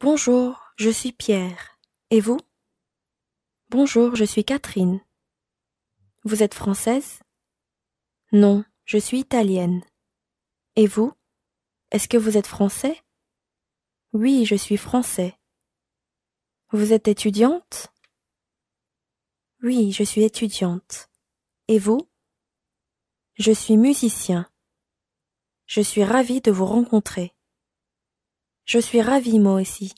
Bonjour, je suis Pierre. Et vous Bonjour, je suis Catherine. Vous êtes française Non, je suis italienne. Et vous Est-ce que vous êtes français Oui, je suis français. Vous êtes étudiante Oui, je suis étudiante. Et vous Je suis musicien. Je suis ravie de vous rencontrer. Je suis ravie moi aussi.